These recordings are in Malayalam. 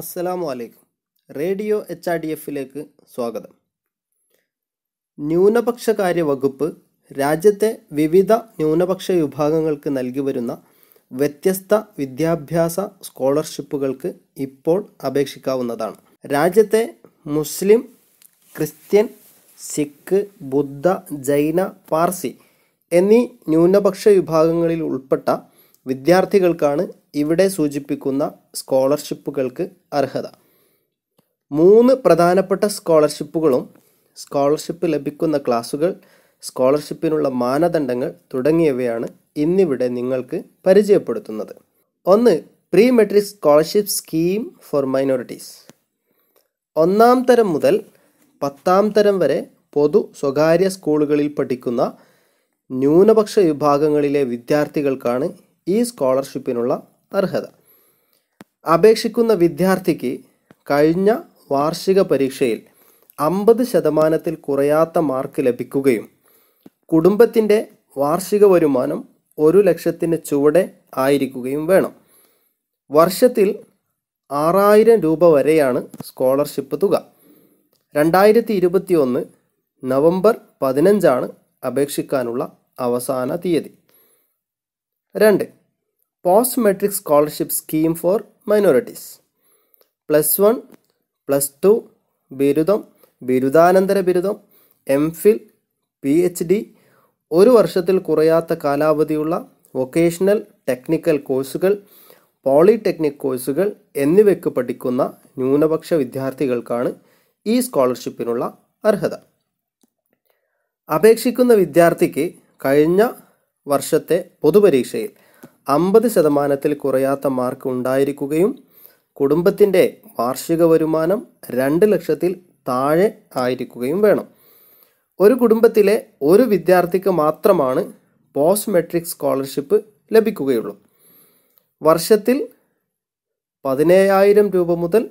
അസ്സലാമു അലൈക്കും റേഡിയോ എച്ച് ആർ ഡി എഫിലേക്ക് സ്വാഗതം ന്യൂനപക്ഷകാര്യ വകുപ്പ് രാജ്യത്തെ വിവിധ ന്യൂനപക്ഷ വിഭാഗങ്ങൾക്ക് നൽകി വരുന്ന വ്യത്യസ്ത വിദ്യാഭ്യാസ സ്കോളർഷിപ്പുകൾക്ക് ഇപ്പോൾ അപേക്ഷിക്കാവുന്നതാണ് രാജ്യത്തെ മുസ്ലിം ക്രിസ്ത്യൻ സിഖ് ബുദ്ധ ജൈന പാർസി എന്നീ ന്യൂനപക്ഷ വിഭാഗങ്ങളിൽ ഉൾപ്പെട്ട വിദ്യാർത്ഥികൾക്കാണ് ഇവിടെ സൂചിപ്പിക്കുന്ന സ്കോളർഷിപ്പുകൾക്ക് അർഹത മൂന്ന് പ്രധാനപ്പെട്ട സ്കോളർഷിപ്പുകളും സ്കോളർഷിപ്പ് ലഭിക്കുന്ന ക്ലാസുകൾ സ്കോളർഷിപ്പിനുള്ള മാനദണ്ഡങ്ങൾ തുടങ്ങിയവയാണ് ഇന്നിവിടെ നിങ്ങൾക്ക് പരിചയപ്പെടുത്തുന്നത് ഒന്ന് pre matric scholarship scheme for minorities ഒന്നാം തരം മുതൽ പത്താം തരം വരെ പൊതു സ്വകാര്യ സ്കൂളുകളിൽ പഠിക്കുന്ന ന്യൂനപക്ഷ വിഭാഗങ്ങളിലെ വിദ്യാർത്ഥികൾക്കാണ് ഈ സ്കോളർഷിപ്പിനുള്ള അർഹത അപേക്ഷിക്കുന്ന വിദ്യാർത്ഥിക്ക് കഴിഞ്ഞ വാർഷിക പരീക്ഷയിൽ അമ്പത് ശതമാനത്തിൽ കുറയാത്ത മാർക്ക് ലഭിക്കുകയും കുടുംബത്തിൻ്റെ വാർഷിക വരുമാനം ഒരു ലക്ഷത്തിന് ചുവടെ ആയിരിക്കുകയും വേണം വർഷത്തിൽ ആറായിരം രൂപ വരെയാണ് സ്കോളർഷിപ്പ് തുക രണ്ടായിരത്തി ഇരുപത്തി ഒന്ന് നവംബർ പതിനഞ്ചാണ് അപേക്ഷിക്കാനുള്ള അവസാന തീയതി രണ്ട് post matric scholarship scheme for minorities plus one plus two ബിരുദം ബിരുദാനന്തര ബിരുദം M Phil P H D ഒരു വർഷത്തിൽ കുറയാത്ത കാലാവധിയുള്ള വൊക്കേഷണൽ ടെക്നിക്കൽ കോഴ്സുകൾ പോളിടെക്നിക് കോഴ്സുകൾ എന്നിവയ്ക്ക് പഠിക്കുന്ന ന്യൂനപക്ഷ വിദ്യാർത്ഥികൾക്കാണ് ഈ സ്കോളർഷിപ്പിനുള്ള അർഹത അപേക്ഷിക്കുന്ന വിദ്യാർത്ഥിക്ക് കഴിഞ്ഞ വർഷത്തെ പൊതുപരീക്ഷയിൽ അമ്പത് ശതമാനത്തിൽ കുറയാത്ത മാർക്ക് ഉണ്ടായിരിക്കുകയും കുടുംബത്തിൻ്റെ വാർഷിക വരുമാനം രണ്ട് ലക്ഷത്തിൽ താഴെ ആയിരിക്കുകയും വേണം ഒരു കുടുംബത്തിലെ ഒരു വിദ്യാർത്ഥിക്ക് മാത്രമാണ് പോസ്റ്റ് മെട്രിക് സ്കോളർഷിപ്പ് ലഭിക്കുകയുള്ളൂ വർഷത്തിൽ പതിനേഴായിരം രൂപ മുതൽ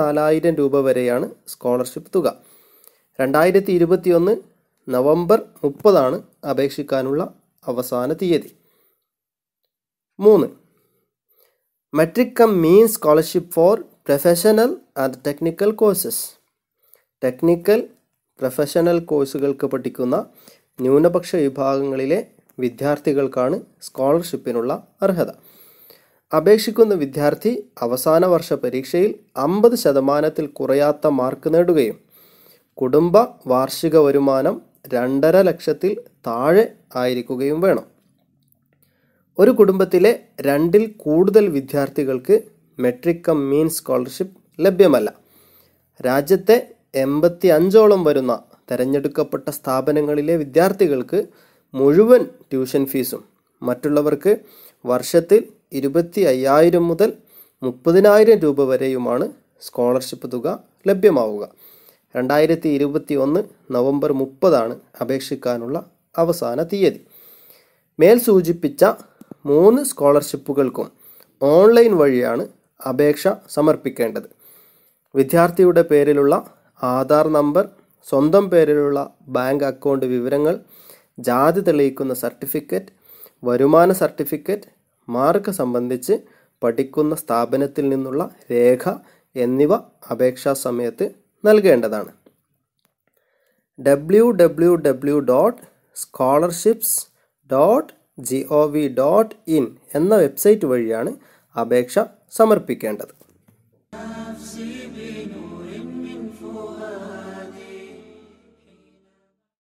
നാലായിരം രൂപ വരെയാണ് സ്കോളർഷിപ്പ് തുക രണ്ടായിരത്തി ഇരുപത്തിയൊന്ന് നവംബർ മുപ്പതാണ് അപേക്ഷിക്കാനുള്ള അവസാന തീയതി മൂന്ന് merit cum means scholarship for professional and technical courses technical professional കോഴ്സുകൾക്ക് പഠിക്കുന്ന ന്യൂനപക്ഷ വിഭാഗങ്ങളിലെ വിദ്യാർത്ഥികൾക്കാണ് സ്കോളർഷിപ്പിനുള്ള അർഹത അപേക്ഷിക്കുന്ന വിദ്യാർത്ഥി അവസാന വർഷ പരീക്ഷയിൽ അമ്പത് ശതമാനത്തിൽ കുറയാത്ത മാർക്ക് നേടുകയും കുടുംബ വാർഷിക വരുമാനം രണ്ടര ലക്ഷത്തിൽ താഴെ ആയിരിക്കുകയും വേണം ഒരു കുടുംബത്തിലെ രണ്ടിൽ കൂടുതൽ വിദ്യാർത്ഥികൾക്ക് മെട്രിക് കം മീൻ സ്കോളർഷിപ്പ് ലഭ്യമല്ല രാജ്യത്തെ എൺപത്തി അഞ്ചോളം വരുന്ന തിരഞ്ഞെടുക്കപ്പെട്ട സ്ഥാപനങ്ങളിലെ വിദ്യാർത്ഥികൾക്ക് മുഴുവൻ ട്യൂഷൻ ഫീസും മറ്റുള്ളവർക്ക് വർഷത്തിൽ ഇരുപത്തി അയ്യായിരം മുതൽ മുപ്പതിനായിരം രൂപ വരെയുമാണ് സ്കോളർഷിപ്പ് തുക ലഭ്യമാവുക രണ്ടായിരത്തി ഇരുപത്തി ഒന്ന് നവംബർ മുപ്പതാണ് അപേക്ഷിക്കാനുള്ള അവസാന തീയതി മേൽ സൂചിപ്പിച്ച മൂന്ന് സ്കോളർഷിപ്പുകൾക്കും ഓൺലൈൻ വഴിയാണ് അപേക്ഷ സമർപ്പിക്കേണ്ടത് വിദ്യാർത്ഥിയുടെ പേരിലുള്ള ആധാർ നമ്പർ സ്വന്തം പേരിലുള്ള ബാങ്ക് അക്കൗണ്ട് വിവരങ്ങൾ ജാതി തെളിയിക്കുന്ന സർട്ടിഫിക്കറ്റ് വരുമാന സർട്ടിഫിക്കറ്റ് മാർക്ക് സംബന്ധിച്ച് പഠിക്കുന്ന സ്ഥാപനത്തിൽ നിന്നുള്ള രേഖ എന്നിവ അപേക്ഷാ സമയത്ത് നൽകേണ്ടതാണ് W W W dot scholarships dot G O V dot in എന്ന വെബ്സൈറ്റ് വഴിയാണ് അപേക്ഷ സമർപ്പിക്കേണ്ടത്